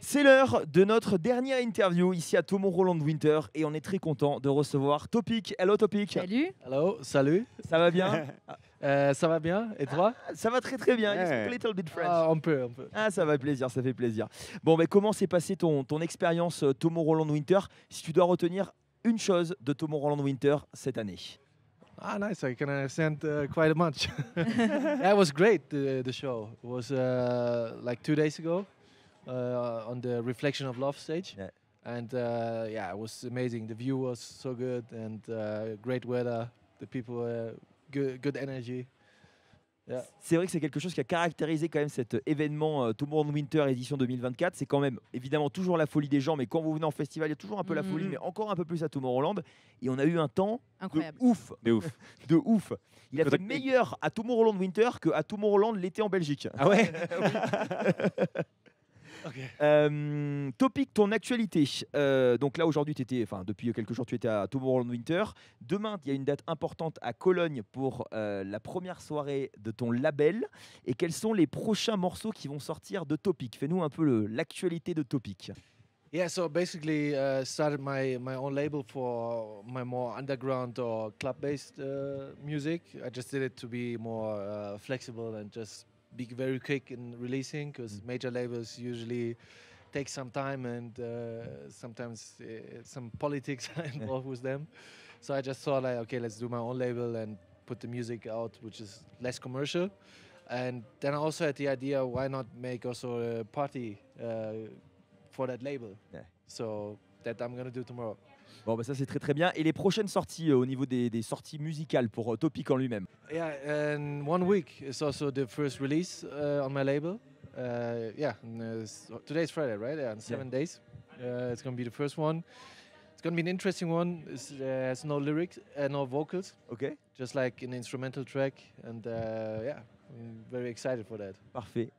C'est l'heure de notre dernière interview ici à Tomorrowland Winter et on est très content de recevoir Topic. Hello Topic. Salut. Hello, salut. Ça va bien euh, Ça va bien et toi ah, Ça va très très bien. You peu bit French. Ah, on peut, un Ah, ça va plaisir, ça fait plaisir. Bon, mais comment s'est passée ton, ton expérience euh, Tomorrowland Winter Si tu dois retenir une chose de Tomorrowland Winter cette année Ah, nice. I can understand euh, quite a much. That was great. The, show it was uh, like two days ago. Uh, on the Reflection of Love stage. And uh, yeah, it was amazing. The view was so good and uh, great weather. The people good, energy. C'est vrai que c'est quelque chose qui a caractérisé quand même cet euh, événement euh, Tomorrow Winter édition 2024. C'est quand même évidemment toujours la folie des gens, mais quand vous venez en festival, il y a toujours un peu la folie, mm. mais encore un peu plus à Tomorrowland. Et on a eu un temps de ouf, de ouf, de ouf. Il a fait meilleur à Tomorrowland Winter que à Tomorrowland l'été en Belgique. Ah ouais. Euh, topic, ton actualité. Euh, donc là, aujourd'hui, tu étais, enfin, depuis quelques jours, tu étais à Tomorrowland Winter. Demain, il y a une date importante à Cologne pour euh, la première soirée de ton label. Et quels sont les prochains morceaux qui vont sortir de Topic Fais-nous un peu l'actualité de Topic. Yeah, so basically uh, started my, my own label for my more underground or club-based uh, music. I just did it to be more uh, flexible and just be very quick in releasing because mm. major labels usually take some time and uh, sometimes uh, some politics are involved with them. So I just thought like, okay, let's do my own label and put the music out, which is less commercial. And then I also had the idea, why not make also a party uh, for that label? Yeah. So that I'm gonna do tomorrow. Bon, bah ça c'est très très bien. Et les prochaines sorties euh, au niveau des, sorties musicales pour euh, Topic en lui-même Yeah, and one week is also the first release uh, on my label. Oui, uh, yeah, c'est uh, today's Friday, right? Yeah, in seven days. Uh, it's gonna be the first one. It's gonna be an interesting one. It's, uh, has no lyrics, uh, no vocals, Okay. just like an instrumental track. And uh, yeah, I'm very excited for that. parfait.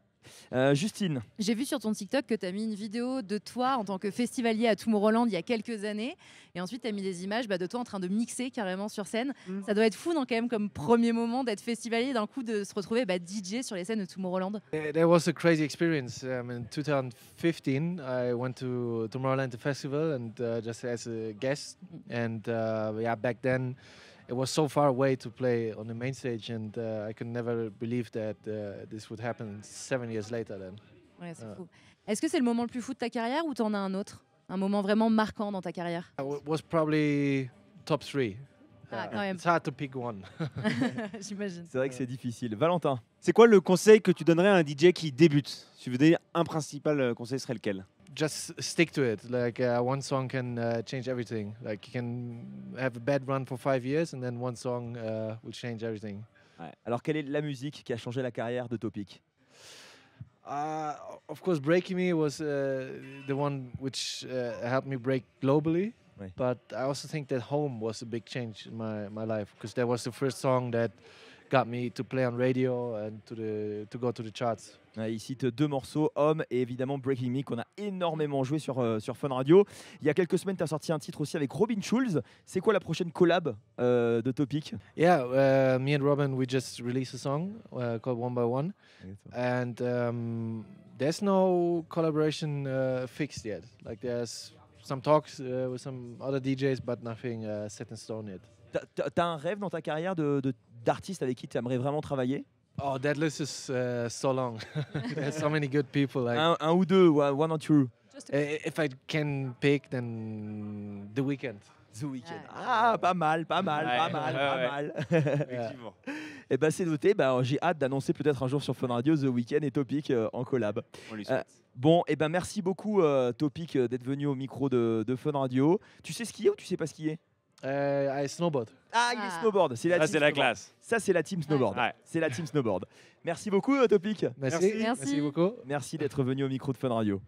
Euh, Justine. J'ai vu sur ton TikTok que tu as mis une vidéo de toi en tant que festivalier à Tomorrowland il y a quelques années. Et ensuite, tu as mis des images bah, de toi en train de mixer carrément sur scène. Mm. Ça doit être fou, non, quand même, comme premier moment d'être festivalier d'un coup de se retrouver bah, DJ sur les scènes de Tomorrowland. There was a crazy experience. 2015, um, I went to Tomorrowland Festival and uh, just as a guest. Mm. And uh, yeah, back then. C'était was so far away to play on the main stage, and uh, I could never believe that uh, this would happen seven years later. Then. Ouais, uh. Est-ce que c'est le moment le plus fou de ta carrière ou t'en as un autre, un moment vraiment marquant dans ta carrière? It was probably top three. Ah, quand même. J'imagine. C'est vrai que c'est difficile. Valentin, c'est quoi le conseil que tu donnerais à un DJ qui débute Si tu veux dire un principal euh, conseil, serait lequel just stick to it. Like uh, one song can uh, change everything. Like you can have a bad run for five years and then one song uh, will change everything. Ouais. Alors quelle est la musique qui a changé la carrière de Topic uh, Of course, Breaking Me was uh, the one which uh, helped me break globally. But I also think that Home was a big change in my, my life because that was the first song that got me to play on radio and to, the, to go to the charts. il cite deux morceaux, Homme et évidemment Breaking Me, qu'on a énormément joué sur, euh, sur Fun Radio. Il y a quelques semaines, tu as sorti un titre aussi avec Robin Schulz. C'est quoi la prochaine collab euh, de Topic Yeah, uh, me and Robin, we just released a song uh, called One by One. And um, there's no collaboration uh, fixed yet. Like there's some talks uh, with some other DJs, but nothing uh, set in stone yet. T'as as un rêve dans ta carrière de, de d'artistes avec qui tu aimerais vraiment travailler Oh, that list is uh, so long. There's so many good people. Like un, ou deux, one or two. If I can pick, then The Weeknd. The weekend. Ah, pas mal, pas mal, pas mal, pas mal. Effectivement. Et eh ben, c'est noté. Ben, j'ai hâte d'annoncer peut-être un jour sur Fun Radio The Weeknd et Topic euh, en collab. On euh, bon, et eh ben merci beaucoup euh, Topic d'être venu au micro de, Fun Radio. Tu sais ce est ou tu sais pas ce qu'il est? Euh, snowboard. Ah, il est ah. snowboard. C'est la la classe. Ça, c'est la team snowboard. C'est la team snowboard. Merci beaucoup, Topic. Merci. Merci. Merci beaucoup. Merci d'être venu au micro de Fun Radio.